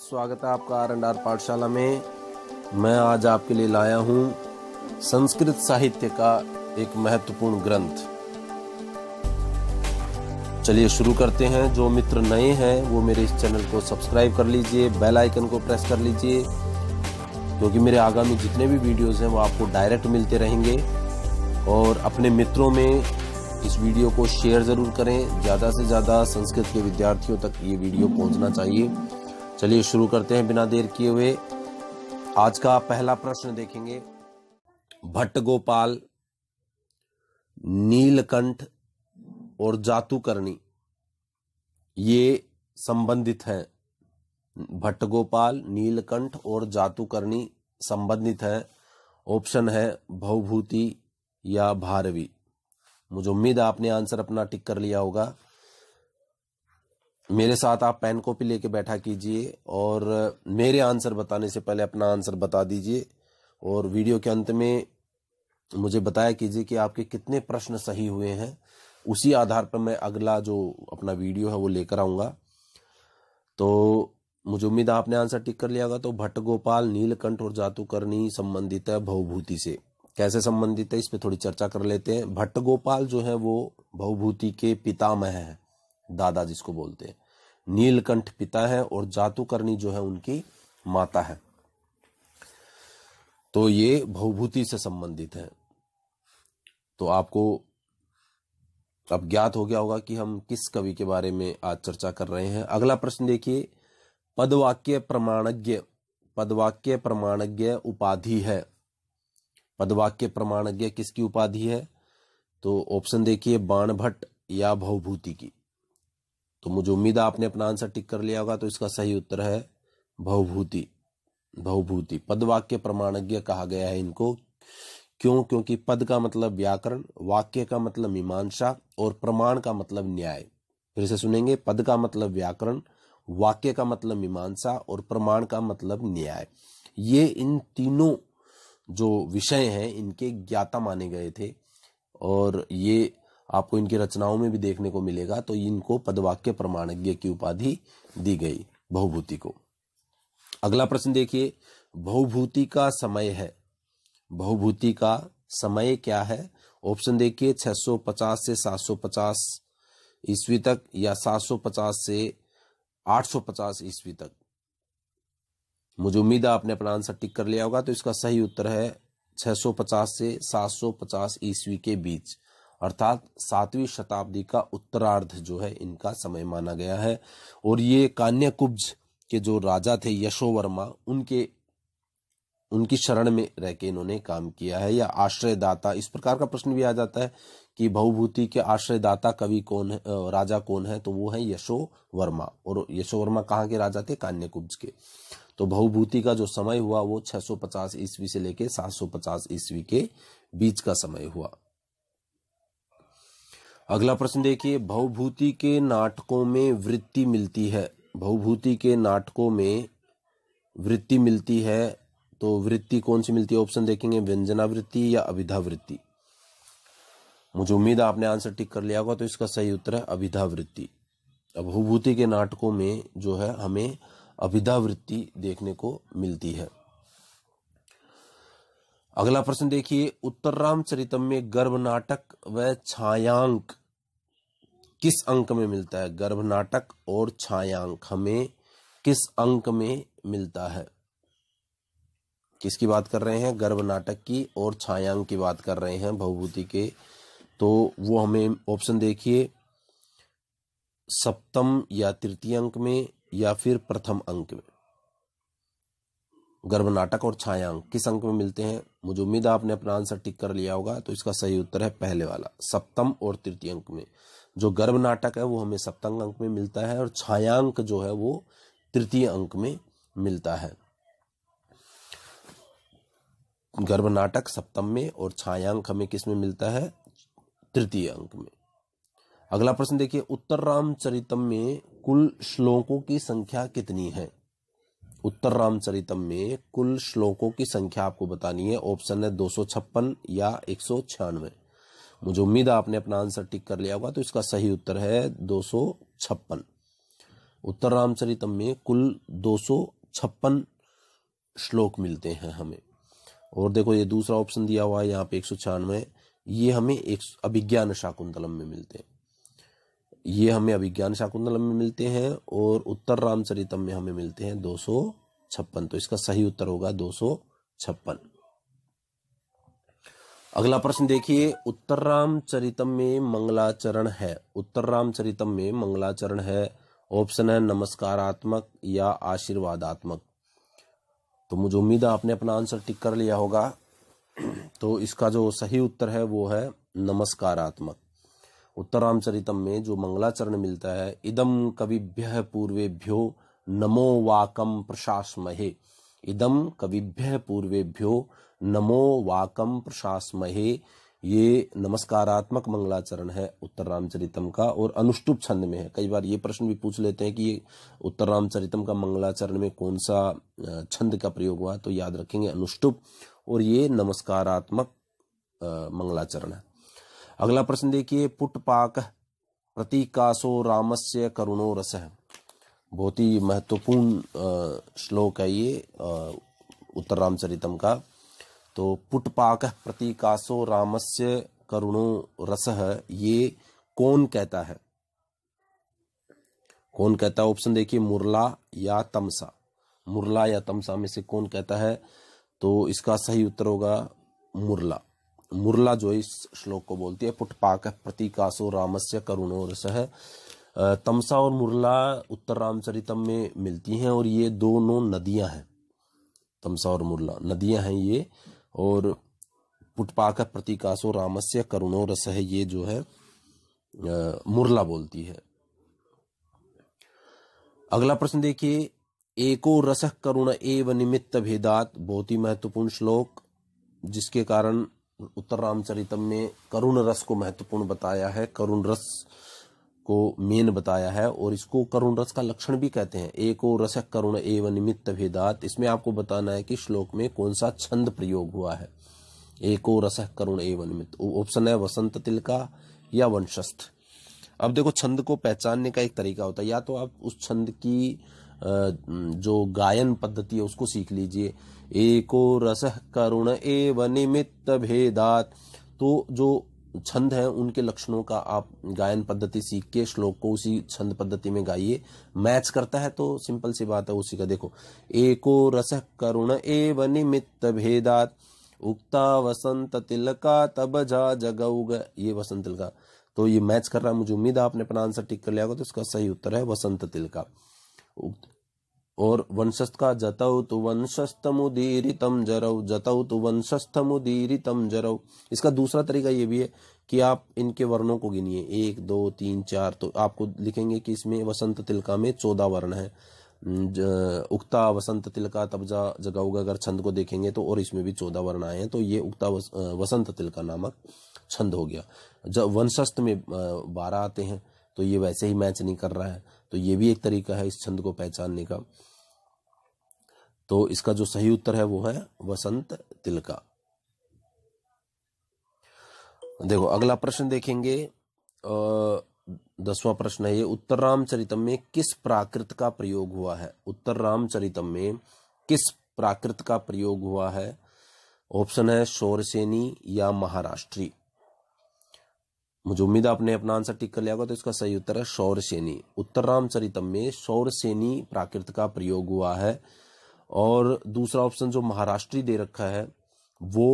स्वागत है आपका आर एंड आर पाठशाला में मैं आज आपके लिए लाया हूं संस्कृत साहित्य का एक महत्वपूर्ण ग्रंथ चलिए शुरू करते हैं जो मित्र नए हैं वो मेरे इस चैनल को सब्सक्राइब कर लीजिए बेल आइकन को प्रेस कर लीजिए क्योंकि मेरे आगामी जितने भी वीडियोस हैं वो आपको डायरेक्ट मिलते रहेंगे और अपने मित्रों में इस वीडियो को शेयर ज़रूर करें ज़्यादा से ज़्यादा संस्कृत के विद्यार्थियों तक ये वीडियो पहुंचना चाहिए चलिए शुरू करते हैं बिना देर किए हुए आज का पहला प्रश्न देखेंगे भट्ट गोपाल नीलकंठ और जातुकर्णी ये संबंधित हैं भट्ट गोपाल नीलकंठ और जातुकर्णी संबंधित हैं ऑप्शन है भवभूति या भारवी मुझे उम्मीद है आपने आंसर अपना टिक कर लिया होगा मेरे साथ आप पेन कॉपी लेके बैठा कीजिए और मेरे आंसर बताने से पहले अपना आंसर बता दीजिए और वीडियो के अंत में मुझे बताया कीजिए कि आपके कितने प्रश्न सही हुए हैं उसी आधार पर मैं अगला जो अपना वीडियो है वो लेकर आऊंगा तो मुझे उम्मीद है आपने आंसर टिक कर लिया होगा तो भट्ट गोपाल नीलकंठ और जातुकर्णी संबंधित है भवभूति से कैसे संबंधित है इस पर थोड़ी चर्चा कर लेते हैं भट्ट गोपाल जो है वो भवभूति के पितामह है दादा जिसको बोलते हैं नीलकंठ पिता है और जातुकर्णी जो है उनकी माता है तो ये भवभूति से संबंधित है तो आपको अब ज्ञात हो गया होगा कि हम किस कवि के बारे में आज चर्चा कर रहे हैं अगला प्रश्न देखिए पदवाक्य प्रमाणज्ञ पदवाक्य प्रमाणज्ञ उपाधि है पदवाक्य प्रमाणज्ञ किसकी उपाधि है तो ऑप्शन देखिए बाणभट्ट या भवभूति की तो मुझे उम्मीद है आपने अपना आंसर टिक कर लिया होगा तो इसका सही उत्तर है बहुभूति पद वाक्य प्रमाणज्ञ कहा गया है इनको क्यों क्योंकि पद का मतलब व्याकरण वाक्य का मतलब मीमांसा और प्रमाण का मतलब न्याय फिर से सुनेंगे पद का मतलब व्याकरण वाक्य का मतलब मीमांसा और प्रमाण का मतलब न्याय ये इन तीनों जो विषय हैं इनके ज्ञाता माने गए थे और ये आपको इनकी रचनाओं में भी देखने को मिलेगा तो इनको पदवाक्य प्रमाणज्ञ की उपाधि दी गई बहुभूति को अगला प्रश्न देखिए बहुभूति का समय है बहुभूति का समय क्या है ऑप्शन देखिए 650 से 750 ईस्वी तक या 750 से 850 ईस्वी तक मुझे उम्मीद है आपने अपना आंसर टिक कर लिया होगा तो इसका सही उत्तर है 650 से 750 ईस्वी के बीच अर्थात सातवीं शताब्दी का उत्तरार्ध जो है इनका समय माना गया है और ये कान्याकुब्ज के जो राजा थे यशोवर्मा उनके उनकी शरण में रह के इन्होंने काम किया है या आश्रयदाता इस प्रकार का प्रश्न भी आ जाता है कि बहुभूति के आश्रयदाता कवि कौन है राजा कौन है तो वो है यशो वर्मा और यशो वर्मा कहाँ के राजा थे कान्यकुब्ज के तो बहुभूति का जो समय हुआ वो 650 ईस्वी से लेके 750 ईस्वी के बीच का समय हुआ अगला प्रश्न देखिए बहुभूति के नाटकों में वृत्ति मिलती है बहुभूति के नाटकों में वृत्ति मिलती है तो वृत्ति कौन सी मिलती है ऑप्शन देखेंगे व्यंजनावृत्ति या अभिधा वृत्ति मुझे उम्मीद है आपने आंसर टिक कर लिया होगा तो इसका सही उत्तर है अभिधा वृत्ति बहुभूति के नाटकों में जो है हमें अभिधा वृत्ति देखने को मिलती है अगला प्रश्न देखिए राम चरितम में गर्भनाटक व छायांक किस अंक में मिलता है गर्भनाटक और छायांक हमें किस अंक में मिलता है किसकी बात कर रहे हैं गर्भनाटक की और छायांक की बात कर रहे हैं भवभूति के तो वो हमें ऑप्शन देखिए सप्तम या तृतीय अंक में या फिर प्रथम अंक में गर्भनाटक और छायांक किस अंक में मिलते हैं मुझे उम्मीद आपने अपना आंसर टिक कर लिया होगा तो इसका सही उत्तर है पहले वाला सप्तम और तृतीय अंक में जो गर्भ नाटक है वो हमें सप्तम अंक में मिलता है और छायांक जो है वो तृतीय अंक में मिलता है गर्भ नाटक सप्तम में और छायांक हमें किस में मिलता है तृतीय अंक में अगला प्रश्न देखिए उत्तर रामचरितम में कुल श्लोकों की संख्या कितनी है उत्तर रामचरितम में कुल श्लोकों की संख्या आपको बतानी है ऑप्शन है दो या एक मुझे उम्मीद है आपने अपना आंसर टिक कर लिया होगा तो इसका सही उत्तर है दो उत्तर रामचरितम में कुल दो श्लोक मिलते हैं हमें और देखो ये दूसरा ऑप्शन दिया हुआ है यहाँ पे एक ये हमें एक अभिज्ञान शाकुंतलम में मिलते हैं ये हमें अभिज्ञान शाकुंतलम में मिलते हैं और उत्तर रामचरितम में हमें मिलते हैं दो सौ छप्पन तो इसका सही उत्तर होगा दो सौ छप्पन अगला प्रश्न देखिए उत्तर रामचरितम में मंगलाचरण है उत्तर रामचरितम में मंगलाचरण है ऑप्शन है नमस्कारात्मक या आशीर्वादात्मक तो मुझे उम्मीद है आपने अपना आंसर टिक कर लिया होगा तो इसका जो सही उत्तर है वो है नमस्कारात्मक उत्तरामचरितम में जो मंगलाचरण मिलता है इदम कविभ्य पूर्वेभ्यो नमो वाकम प्रशासमहे इदम कविभ्य पूर्वेभ्यो नमो वाकम प्रशासमहे ये नमस्कारात्मक मंगलाचरण है उत्तर रामचरितम का और अनुष्टुप छंद में है कई बार ये प्रश्न भी पूछ लेते हैं कि ये उत्तर रामचरितम का मंगलाचरण में कौन सा छंद का प्रयोग हुआ तो याद रखेंगे अनुष्टुप और ये नमस्कारात्मक मंगलाचरण है अगला प्रश्न देखिए पुटपाक प्रतीकासो रामस्य करुणो रस बहुत ही महत्वपूर्ण श्लोक है ये उत्तर रामचरितम का तो पुटपाक प्रतीकासो रामस्य करुणो रस ये कौन कहता है कौन कहता है ऑप्शन देखिए मुरला या तमसा मुरला या तमसा में से कौन कहता है तो इसका सही उत्तर होगा मुरला मुरला जो है इस श्लोक को बोलती है पुटपाक प्रतीकासो रामस्य करुणो रस है तमसा और मुरला उत्तर रामचरितम में मिलती हैं और ये दोनों नदियां हैं तमसा और मुरला नदियां हैं ये और पुटपाक प्रतीकासो रामस्य करुणो रस है ये जो है मुरला बोलती है अगला प्रश्न देखिए एको रस करुण एव निमित्त भेदात बहुत ही महत्वपूर्ण श्लोक जिसके कारण उत्तर रामचरितम में करुण रस को महत्वपूर्ण बताया है करुण रस को मेन बताया है और इसको करुण रस का लक्षण भी कहते हैं एक ओ रस करुण एवं निमित्त भेदात इसमें आपको बताना है कि श्लोक में कौन सा छंद प्रयोग हुआ है एको रस करुण एवं निमित्त ऑप्शन है वसंत तिलका या वंशस्थ अब देखो छंद को पहचानने का एक तरीका होता है या तो आप उस छंद की जो गायन पद्धति है उसको सीख लीजिए एको रस करुण एव निमित्त भेदात तो जो छंद है उनके लक्षणों का आप गायन पद्धति सीख के श्लोक को उसी छंद पद्धति में गाइए मैच करता है तो सिंपल सी बात है उसी का देखो एको रस करुण एव निमित्त भेदात उक्ता वसंत तिलका तब जा जगउग ये वसंत तिलका तो ये मैच कर रहा है मुझे उम्मीद है आपने अपना आंसर टिक कर लिया होगा तो इसका सही उत्तर है वसंत तिलका और वंशस्थ का जतौ तो वंशस्थमुदीरितम जरौ जतौ तो वंशस्थमुदीरितम जरौ इसका दूसरा तरीका ये भी है कि आप इनके वर्णों को गिनिए एक दो तीन चार तो आपको लिखेंगे कि इसमें वसंत तिलका में चौदह वर्ण है उक्ता वसंत तिलका तबजा जगाऊगा अगर छंद को देखेंगे तो और इसमें भी चौदह वर्ण आए हैं तो ये उक्ता वसंत तिलका नामक छंद हो गया जब वंशस्थ में बारह आते हैं तो ये वैसे ही मैच नहीं कर रहा है तो ये भी एक तरीका है इस छंद को पहचानने का तो इसका जो सही उत्तर है वो है वसंत तिलका देखो अगला प्रश्न देखेंगे दसवां प्रश्न है ये उत्तर रामचरितम में किस प्राकृत का प्रयोग हुआ है उत्तर रामचरितम में किस प्राकृत का प्रयोग हुआ है ऑप्शन है शौरसेनी या महाराष्ट्री मुझे उम्मीद आपने अपना आंसर टिक कर लिया होगा तो इसका सही उत्तर है सेनी उत्तर रामचरितम में सेनी प्राकृत का प्रयोग हुआ है और दूसरा ऑप्शन जो महाराष्ट्री दे रखा है वो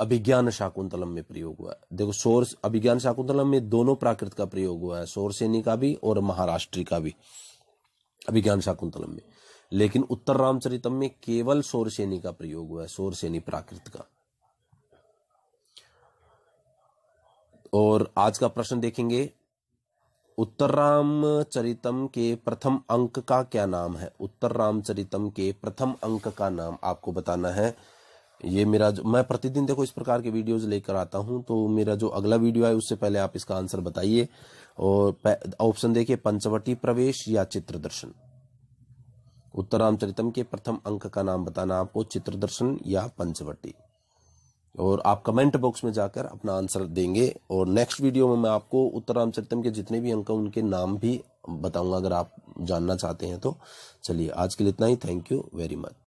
अभिज्ञान शाकुंतलम में प्रयोग हुआ है देखो सौर अभिज्ञान शाकुंतलम में दोनों प्राकृत का प्रयोग हुआ है सौर सेनी का भी और महाराष्ट्री का भी अभिज्ञान शाकुंतलम में लेकिन उत्तर रामचरितम में केवल सौर सेनी का प्रयोग हुआ है सौर सेनी प्राकृत का और आज का प्रश्न देखेंगे राम चरितम के प्रथम अंक का क्या नाम है राम चरितम के प्रथम अंक का नाम आपको बताना है ये मेरा जो मैं प्रतिदिन देखो इस प्रकार के वीडियोस लेकर आता हूं तो मेरा जो अगला वीडियो है उससे पहले आप इसका आंसर बताइए और ऑप्शन देखिए पंचवटी प्रवेश या चित्र दर्शन उत्तर रामचरितम के प्रथम अंक का नाम बताना आपको चित्र दर्शन या पंचवटी और आप कमेंट बॉक्स में जाकर अपना आंसर देंगे और नेक्स्ट वीडियो में मैं आपको रामचरितम के जितने भी अंक हैं उनके नाम भी बताऊंगा अगर आप जानना चाहते हैं तो चलिए आज के लिए इतना ही थैंक यू वेरी मच